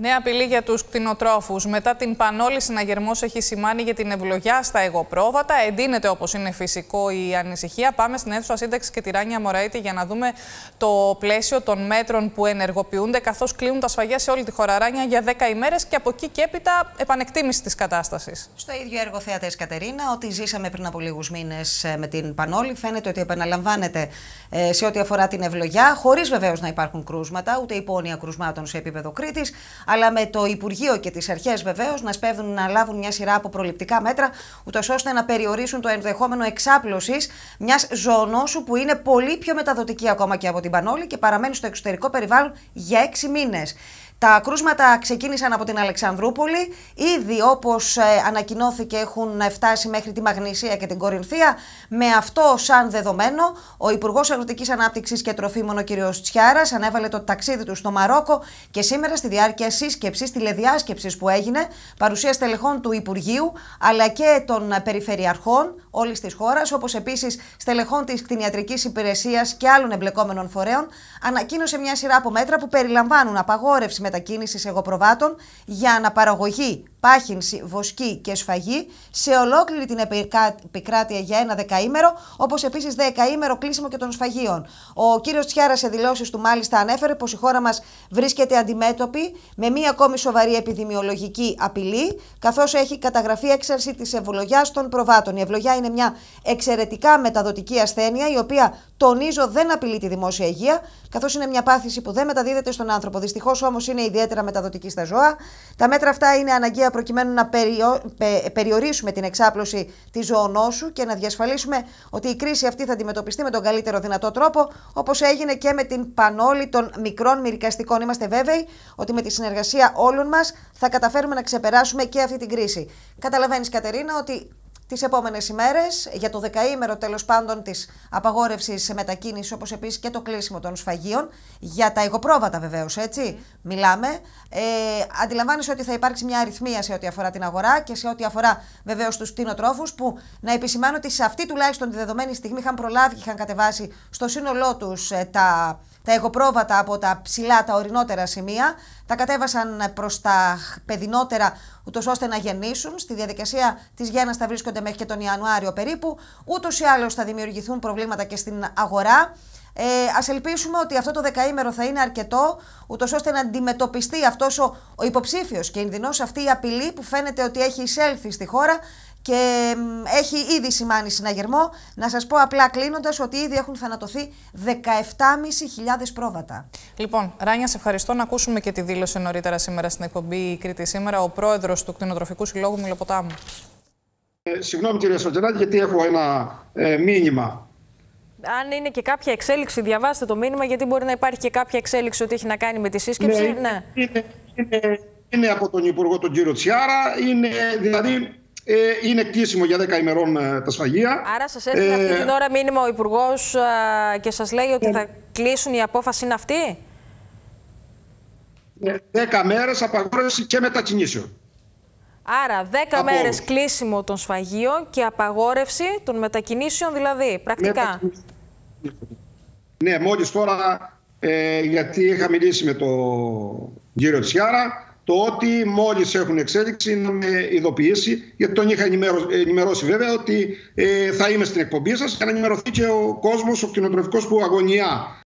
Νέα απειλή για τους κτηνοτρόφους. Μετά την πανόλη συναγερμός έχει σημάνει για την ευλογιά στα εγωπρόβατα. Εντείνεται όπως είναι φυσικό η ανησυχία. Πάμε στην αίθουσα σύνταξης και τη Ράνια Μωραήτη για να δούμε το πλαίσιο των μέτρων που ενεργοποιούνται καθώς κλείνουν τα σφαγιά σε όλη τη χώρα Ράνια για 10 ημέρες και από εκεί και έπειτα επανεκτίμηση της κατάστασης. Στο ίδιο έργο θεατές Κατερίνα, ότι ζήσαμε πριν από λίγους μήνες ε, με την πανόλη, φαίνεται ότι επαναλαμβάνεται ε, σε ό,τι αφορά την ευλογιά, χωρίς βεβαίως να υπάρχουν κρούσματα, ούτε υπόνοια κρούσματων σε επίπεδο Κρήτης αλλά με το Υπουργείο και τις αρχές βεβαίως να σπέβδουν να λάβουν μια σειρά από προληπτικά μέτρα, ούτως ώστε να περιορίσουν το ενδεχόμενο εξάπλωσης μιας ζωονόσου που είναι πολύ πιο μεταδοτική ακόμα και από την Πανόλη και παραμένει στο εξωτερικό περιβάλλον για έξι μήνες. Τα κρούσματα ξεκίνησαν από την Αλεξανδρούπολη. Ήδη, όπως ε, ανακοινώθηκε, έχουν φτάσει μέχρι τη Μαγνησία και την Κορινθία. Με αυτό σαν δεδομένο, ο Υπουργός Αγροτικής Ανάπτυξης και Τροφίμων, ο κ. Τσιάρας, ανέβαλε το ταξίδι του στο Μαρόκο και σήμερα, στη διάρκεια σύσκεψης, τηλεδιάσκεψης που έγινε, παρουσία στελεχών του Υπουργείου αλλά και των περιφερειαρχών όλης της χώρας, όπως επίσης στελεχών της κτηνιατρικής υπηρεσίας και άλλων εμπλεκόμενων φορέων, ανακοίνωσε μια σειρά από μέτρα που περιλαμβάνουν απαγόρευση μετακίνησης εγωπροβάτων για αναπαραγωγή πάχυνση, βοσκή και σφαγή σε ολόκληρη την επικράτεια για ένα δεκαήμερο, όπως επίσης δεκαήμερο κλείσιμο και των σφαγείων. Ο κύριος Τσιάρα σε δηλώσεις του μάλιστα ανέφερε πως η χώρα μας βρίσκεται αντιμέτωπη με μία ακόμη σοβαρή επιδημιολογική απειλή, καθώς έχει καταγραφεί έξαρση της ευλογιάς των προβάτων. Η ευλογιά είναι μια εξαιρετικά μεταδοτική ασθένεια, η οποία τονίζω δεν απειλεί τη δημόσια υγεία, καθώς είναι μια πάθηση που δεν μεταδίδεται στον άνθρωπο. Δυστυχώς όμως είναι ιδιαίτερα μεταδοτική στα ζώα. Τα μέτρα αυτά είναι αναγκαία προκειμένου να περιορίσουμε την εξάπλωση της ζωονόσου και να διασφαλίσουμε ότι η κρίση αυτή θα αντιμετωπιστεί με τον καλύτερο δυνατό τρόπο, όπως έγινε και με την πανόλη των μικρών μυρικαστικών. Είμαστε βέβαιοι ότι με τη συνεργασία όλων μας θα καταφέρουμε να ξεπεράσουμε και αυτή την κρίση. Καταλαβαίνεις, Κατερίνα, ότι τις επόμενες ημέρες για το δεκαήμερο τέλος πάντων της απαγόρευσης μετακίνηση, όπως επίσης και το κλείσιμο των σφαγείων. Για τα εγωπρόβατα βεβαίως, έτσι μιλάμε. Ε, αντιλαμβάνεσαι ότι θα υπάρξει μια αριθμία σε ό,τι αφορά την αγορά και σε ό,τι αφορά βεβαίως τους κτηνοτρόφους, που να επισημάνω ότι σε αυτή τουλάχιστον τη δεδομένη στιγμή είχαν προλάβει και είχαν κατεβάσει στο σύνολό τους ε, τα, τα εγωπρόβατα από τα ψηλά, τα ορεινότερα σημεία. Τα κατέβασαν προς τα παιδινότερα ούτως ώστε να γεννήσουν. Στη διαδικασία της γέννας θα βρίσκονται μέχρι και τον Ιανουάριο περίπου. Ούτως ή άλλως θα δημιουργηθούν προβλήματα και στην αγορά. Ε, Ας ελπίσουμε ότι αυτό το δεκαήμερο θα είναι αρκετό, ούτως ώστε να αντιμετωπιστεί αυτός ο, ο υποψήφιος κίνδυνος, αυτή η απειλή που φαίνεται ότι έχει εισέλθει στη χώρα και έχει ήδη σημάνει συναγερμό. Να σας πω απλά κλείνοντας ότι ήδη έχουν θανατωθεί 17.500 πρόβατα. Λοιπόν, Ράνια, σε ευχαριστώ να ακούσουμε και τη δήλωση νωρίτερα σήμερα στην εκπομπή Κρήτη σήμερα, ο πρόεδρος του Κτηνοτροφικού Συλλόγου Μιλοποτάμου. Ε, συγγνώμη κύριε Σωτηράκη, γιατί έχω ένα ε, μήνυμα. Αν είναι και κάποια εξέλιξη, διαβάστε το μήνυμα, γιατί μπορεί να υπάρχει και κάποια εξέλιξη ότι έχει να κάνει με τη σύσκεψη. Ναι, ναι. Είναι, είναι, είναι από τον Υπουργό τον κύριο Τσιάρα, είναι, δηλαδή ε, είναι κλείσιμο για 10 ημερών ε, τα σφαγεία. Άρα σας έστειλε ε, αυτή την ώρα μήνυμα ο υπουργός ε, και σας λέει ότι ε, θα κλείσουν η απόφαση είναι αυτή. 10 μέρες απαγόρευση και μετακινήσεων. Άρα 10 μέρες κλείσιμο των σφαγείων και απαγόρευση των μετακινήσεων, δηλαδή, πρακτικά. Ναι, μόλις τώρα, ε, γιατί είχα μιλήσει με τον κύριο Τσιάρα, το ότι μόλις έχουν εξέλιξη να με ειδοποιήσει, γιατί τον είχα ενημερώσει βέβαια ότι ε, θα είμαι στην εκπομπή σας και να ενημερωθεί και ο κόσμος, ο κοινοτροφικό που αγωνιά